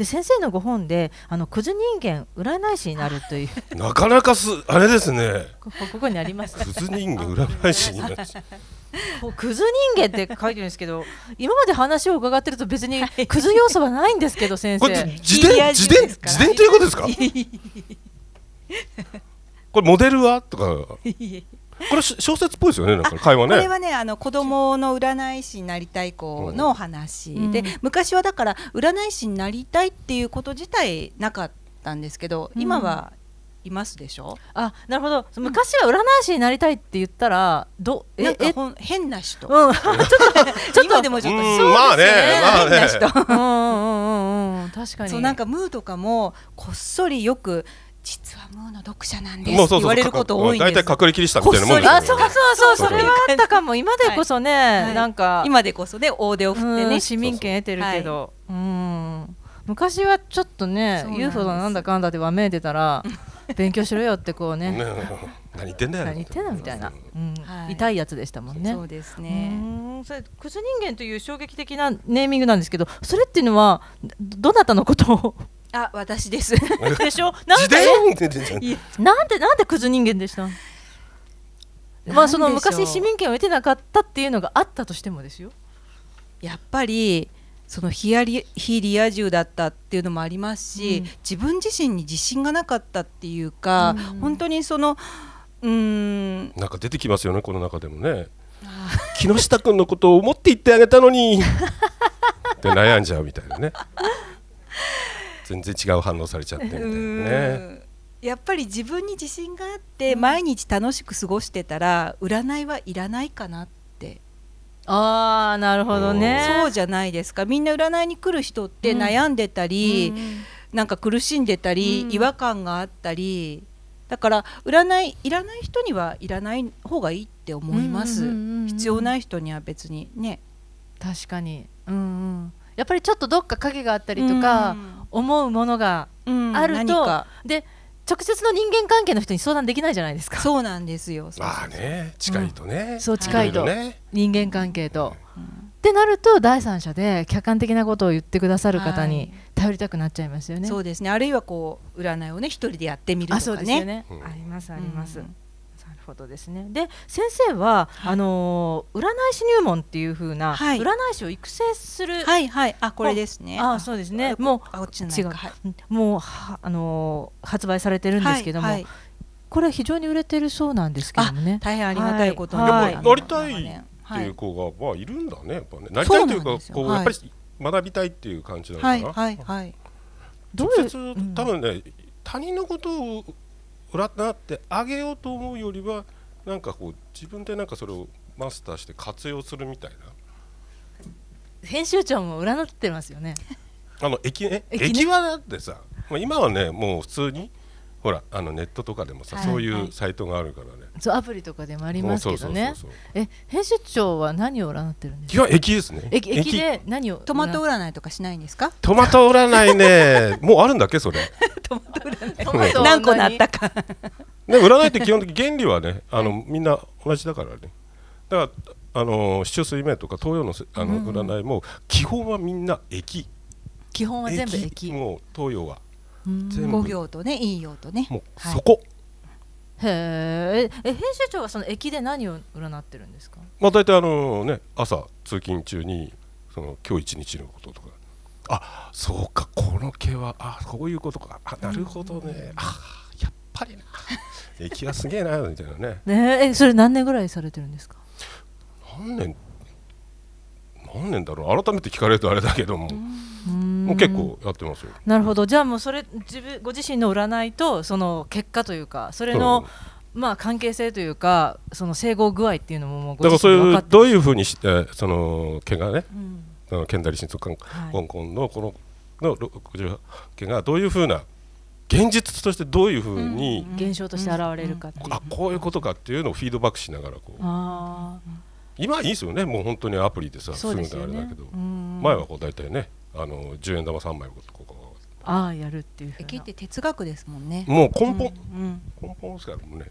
で先生のご本であのクズ人間占い師になるという なかなかすあれですねここにありますクズ人間占い師になるクズ 人間って書いてるんですけど今まで話を伺ってると別にクズ要素はないんですけど先生これ自伝自伝自伝ということですかこれモデルはとかこれ小説っぽいですよねなんか会話ねこれはねあの子供の占い師になりたい子の話で、昔はだから占い師になりたいっていうこと自体なかったんですけど、今はいますでしょうあなるほど昔は占い師になりたいって言ったらどえなんか変な人、ちょっとちょっとでもちょっとそうね,、変な人うんうんうんうん確かにそうなんかムーとかもこっそりよく実はムーの読者なんですって言われること多いんです大体隠れキリシタみたいなもんあそうそうそうそれはあったかも今でこそね、はい、なんか今でこそね大手を振ってね市民権得てるけど、はい、うん昔はちょっとね UFO のなんだかんだでわめいてたら 勉強しろよってこうね何言ってんだよ何言ってんだみたいな、うんはい、痛いやつでしたもんねそうですねそれクズ人間という衝撃的なネーミングなんですけどそれっていうのはどなたのことをあ、私です。でしょ。なんでなんでなんでクズ人間でした。まあその昔市民権を得てなかったっていうのがあったとしてもですよ。やっぱりその非アリ非リア充だったっていうのもありますし、うん、自分自身に自信がなかったっていうか、うん、本当にそのうんなんか出てきますよねこの中でもね。木下君のことを思って言ってあげたのにって 悩んじゃうみたいなね。全然違う反応されちゃってみたいなね。やっぱり自分に自信があって毎日楽しく過ごしてたら占いはいらないかなってああなるほどね、そうじゃないですかみんな占いに来る人って悩んでたり、うん、なんか苦しんでたり、うん、違和感があったりだから占いいらない人にはいらない方がいいって思います、必要ない人には別にね確かにうん、うん、やっぱりちょっとどっか影があったりとか、うん思うものがあると、うん、で直接の人間関係の人に相談できないじゃないですかそうなんですよまあね近いとね、うん、そう近いと、ね、人間関係と、うん、ってなると第三者で客観的なことを言ってくださる方に頼りたくなっちゃいますよね、はい、そうですねあるいはこう占いをね一人でやってみるとかねあそうですよね、ありますあります、うんほどですね。で先生は、はい、あの占い師入門っていう風な、はい、占い師を育成するはいはいあこれですね。あそうですね。もうあち違う、はい、もうはあの発売されてるんですけども。はいはいこれ非常に売れてるそうなんですけどもね大変ありがたいことに、はい、なりたいっていう子がまあいるんだねやっぱねなりたいというかこうやっぱり学びたいっていう感じなのかなはいはいはいどういう多分ね他人のことを占ってあげようと思うよりはなんかこう自分でなんかそれをマスターして活用するみたいな編集長も占ってますよねあの駅ね駅はだってさ、まあ、今はねもう普通にほらあのネットとかでもさ、はいはい、そういうサイトがあるからねそうアプリとかでもありますけどねえ編集長は何を占ってるんですか駅ですね駅駅で何をトマト占いとかしないんですかトマト占いね もうあるんだっけそれトマト占い何個なったかね占いって基本的に原理はねあの、みんな同じだからねだからあの市中水明とか東洋のあの占いも、うん、基本はみんな駅基本は全部駅もう東洋は五行とね陰陽とねもうそこ、はい、へえ編集長はその駅で何を占ってるんですかまあ大体あのね朝通勤中にその今日一日のこととかあそうかこの毛はあこういうことかあなるほどね、あやっぱりな 駅はすげえなみたいなねねえそれ何年ぐらいされてるんですか何年何年だろう改めて聞かれるとあれだけども、うんもう結構やってますよ。なるほど、じゃあもうそれ自分ご自身の占いとその結果というかそれのまあ関係性というかその整合具合っていうのももうご自身分かってどういうふうにして、えその毛がね、うん、ケンダリ親族香港のこのの60毛がどういうふうな現実としてどういうふうに、うん、現象として現れるかあこういうことかっていうのをフィードバックしながらこう。今いいですよねもう本当にアプリでさすぐ、ね、あれだけど前はこう大体ねあの10円玉3枚ここああやるっていう駅って哲学ですもんねもう根本、うんうん、根本ですからもね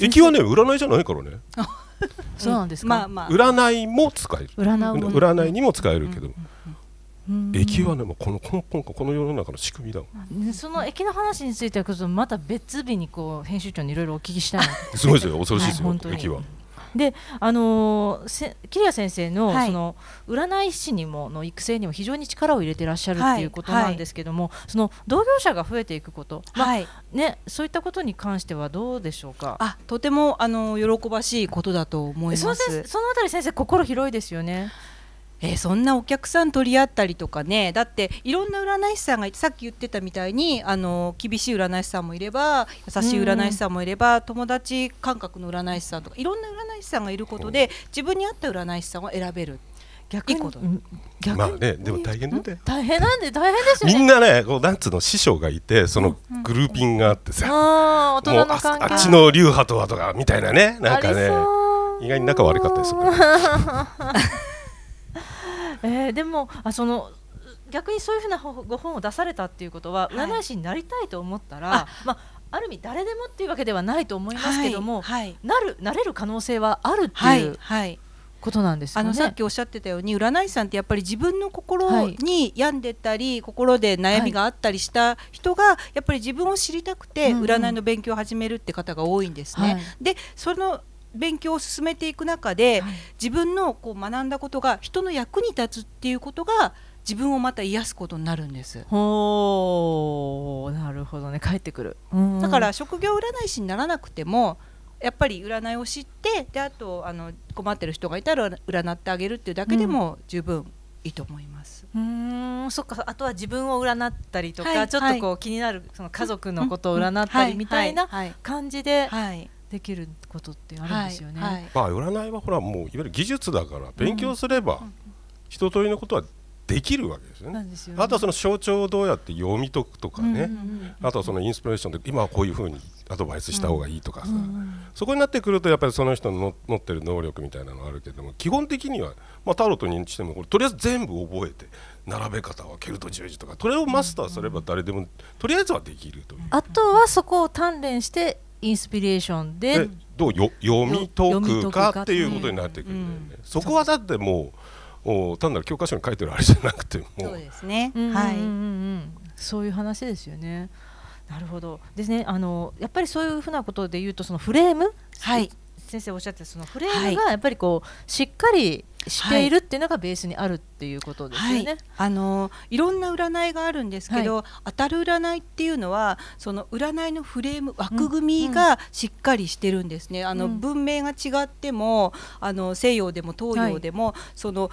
駅はね占いじゃないからね そうなんですまあまあ占いも使える占いにも使えるけど、駅はねもうこの根本この世の中の仕組みだもん、ね、その駅の話についてはまた別日にこう編集長にいろいろお聞きしたいすごいですよ恐ろしいですよ、はい、駅は。であのー、桐谷先生の,、その占い師にもの育成にも非常に力を入れてらっしゃるっていうことなんですけども、その同業者が増えていくこと、まあね、そういったことに関してはどうでしょうかあとてもあの喜ばしいことだと思いますそのそのあたり先生心広いですよね。えー、そんなお客さん取り合ったりとかねだっていろんな占い師さんがさっき言ってたみたいにあの厳しい占い師さんもいれば優しい占い師さんもいれば、うん、友達感覚の占い師さんとかいろんな占い師さんがいることで自分に合った占い師さんを選べる。逆に逆まあねでも大変なんだよ大変なんで大変ですよ、ね、みんなねこうなんつの師匠がいてそのグルーピングがあってさ、もうあっちの流派とはとかみたいなねなんかね意外に仲悪かったりする、ね。えー、でもあその逆にそういうふうなご本を出されたっていうことは、占い師になりたいと思ったら、はい、まあある意味誰でもっていうわけではないと思いますけども、はいはい、なるなれる可能性はあるっていう。はいことなんです、ね、あのさっきおっしゃってたように占い師さんってやっぱり自分の心に病んでたり、はい、心で悩みがあったりした人がやっぱり自分を知りたくて占いの勉強を始めるって方が多いんですね。はい、でその勉強を進めていく中で、はい、自分のこう学んだことが人の役に立つっていうことが自分をまた癒すことになるんです。ほなるほどね帰ってくる。だから職業占い師にならなくてもやっぱり占いを知ってであとあの困ってる人がいたら占ってあげるっていうだけでも十分いいと思います。うん、そっか。あとは自分を占ったりとか、はい、ちょっとこう、はい、気になるその家族のことを占ったりみたいな感じで、はい、できることってあるんですよね。はいはい、まあ占いはほらもういわゆる技術だから勉強すれば一通りのことはできるわけですよね。よねあとはその象徴をどうやって読み解くとかね、あとはそのインスピレーションで今はこういうふうにアドバイスした方がいいとかさ、うん、そこになってくるとやっぱりその人の持ってる能力みたいなのがあるけども基本的には、まあ、タロットにしてもとりあえず全部覚えて並べ方はケルト十字とかそれをマスターすれば誰でもとりあえずはできるという。あとはそこを鍛錬してインスピレーションでどうよ読み解くかっていうことになってくるんだよね、そこはだってもうお単なる教科書に書いてるあれじゃなくてもそうですね、はい、うんうん、そういう話ですよね。なるほどですねあのやっぱりそういうふうなことで言うとそのフレーム、はい、先生おっしゃってそのフレームがやっぱりこう、はい、しっかりしているっていうのがベースにあるっていうことですよね。はい、あのいろんな占いがあるんですけど、はい、当たる占いっていうのはその占いのフレーム枠組みがしっかりしてるんですね。うん、あの、文明が違ってもあの西洋でも東洋でも、その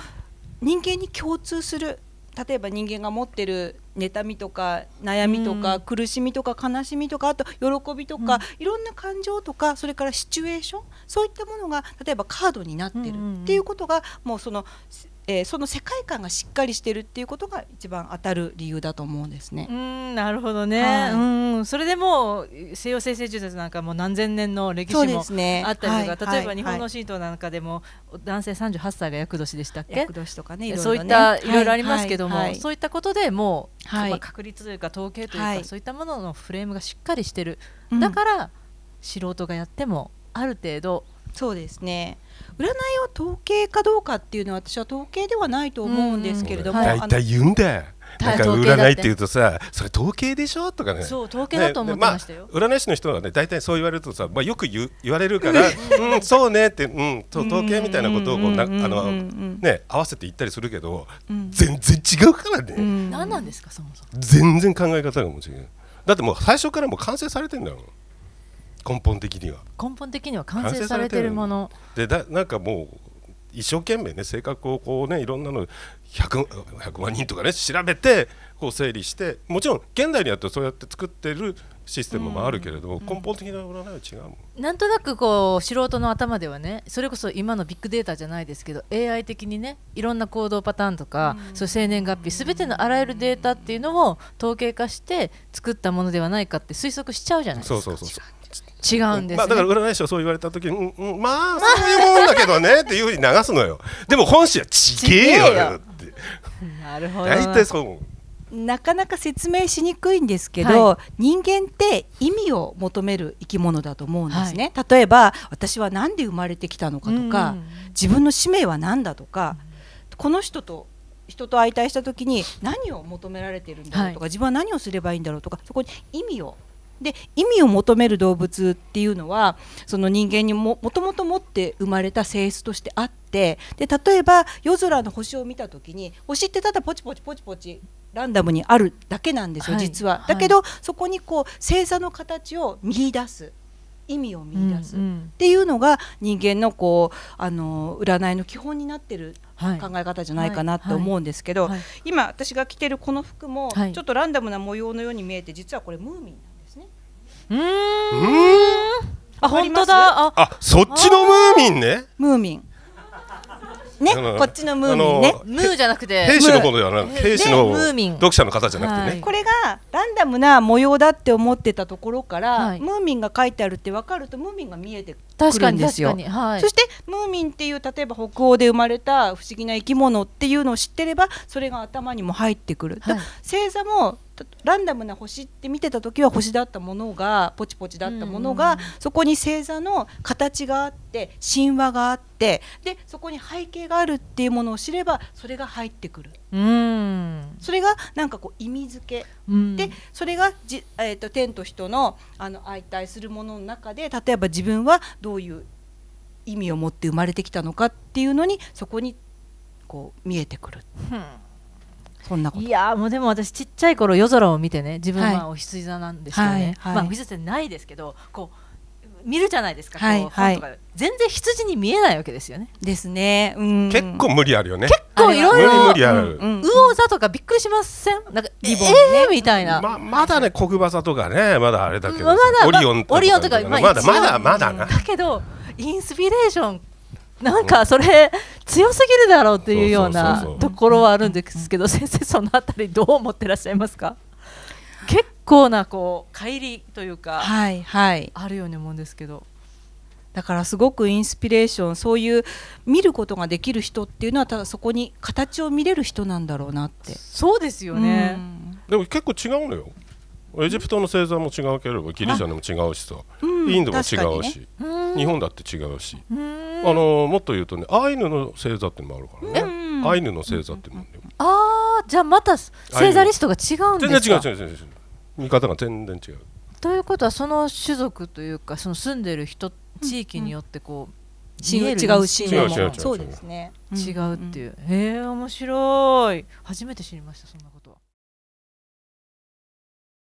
人間に共通する例えば人間が持ってる妬みとか悩みとか、苦しみとか悲しみとかあと喜びとか、いろんな感情とかそれからシチュエーションそういったものが例えばカードになってるっていうことが、もうそのえー、その世界観がしっかりしてるっていうことが一番当たる理由だと思うんですね。うんなるほどね、はい、うんそれでも西洋生成術なんかも何千年の歴史もあったりとか、ねはい、例えば日本の神道なんかでも、はい、男性38歳が厄年でしたっけ厄年とかね、ね、そういったいろいろありますけども、そういったことでもう、まあ、確率というか統計というか、そういったもののフレームがしっかりしてる、だから、うん、素人がやってもある程度そうですね占いを統計かどうかっていうのは私は統計ではないと思うんですけれども大体言うんだよなんか占いっていうとさそれ統計でしょとかねそう統計だと思ってましたよ、まあ、占い師の人はね大体そう言われるとさ、まあ、よく言言われるからうんそうねって、うん、そう統計みたいなことをこうなあの、ね、合わせて言ったりするけど、うん、全然違うからね、うん、何なんですかそもそも全然考え方が違うだってもう最初からもう完成されてんだも根本的には根本的には完成されてるものでだなんかもう一生懸命ね性格をこうねいろんなの 100, 100万人とかね調べてこう整理してもちろん現代にあってそうやって作ってるシステムもあるけれどうん、根本的な占いは違うもんなんとなくこう素人の頭ではねそれこそ今のビッグデータじゃないですけど AI 的にねいろんな行動パターンとか、うん、そう生年月日すべてのあらゆるデータっていうのを統計化して作ったものではないかって推測しちゃうじゃないですか。そうそうそうそう違うんです、ね、まあ、だから占い師はそう言われた時に、うんまあそういうもんだけどねっていうふうに流すのよ でも本心はちげえよって なるほど大体そうなかなか説明しにくいんですけど、はい、人間って意味を求める生き物だと思うんですね、はい、例えば私は何で生まれてきたのかとか、自分の使命は何だとか、この人と人と相対した時に何を求められてるんだろうとか、はい、自分は何をすればいいんだろうとかそこに意味をで意味を求める動物っていうのはその人間にもともと持って生まれた性質としてあってで例えば夜空の星を見た時に星ってただポチポチポチポチランダムにあるだけなんですよ、はい、実は。だけど、はい、そこにこう星座の形を見出す。意味を見出すっていうのが人間のこうあの占いの基本になってる考え方じゃないかなと思うんですけど今私が着てるこの服もちょっとランダムな模様のように見えて実はこれムーミンうん。あ、本当だ。あ、そっちのムーミンね。ムーミン。ね、こっちのムーミンね。ムーじゃなくて。兵士のことじゃなく、兵士のムーミン。読者の方じゃなくてね、これがランダムな模様だって思ってたところから、ムーミンが書いてあるって分かるとムーミンが見えて確かにですよ。はい、そしてムーミンっていう例えば北欧で生まれた不思議な生き物っていうのを知ってればそれが頭にも入ってくる。星座もランダムな星って見てた時は星だったものがポチポチだったものが、そこに星座の形があって神話があってでそこに背景があるっていうものを知ればそれが入ってくる。うんそれがなんかこう意味付け、うん、でそれがじ、えーと、と天と人のあの相対するものの中で例えば自分はどういう意味を持って生まれてきたのかっていうのにそこにこう見えてくる。うんそんなこといやもうでも私ちっちゃい頃夜空を見てね自分はおひつい座なんですよね、はいはいはい、まあおひつ座ないですけどこう見るじゃないですか、はいはい、全然羊に見えないわけですよね。ですね。結構無理あるよね。結構いろいろ無理ある。う魚座とかびっくりしません？なんかリボンね、えー、みたいな。ままだね小熊座とかねまだあれだけど、まだオリオンとか、ままだまだまだな。だけどインスピレーション なんかそれ強すぎるだろうっていうようなところはあるんですけど先生そのあたりどう思ってらっしゃいますか結構なこう乖離というか、はいはい、あるように思うんですけど。だからすごくインスピレーションそういう見ることができる人っていうのはただそこに形を見れる人なんだろうなってそうですよね、でも結構違うのよエジプトの星座も違うければギリシャでも違うしさ、インドも違うし、ね、日本だって違うし。うあのもっと言うとねアイヌの星座ってのもあるからね、うん、アイヌの星座っても、うん、ああじゃあまた星座リストが違うんですか全然違う違う違う見方が全然違うということはその種族というかその住んでる人地域によってこう、うんうん違う違うシーンもそうですね違うっていう、うへえ面白い初めて知りましたそんなこと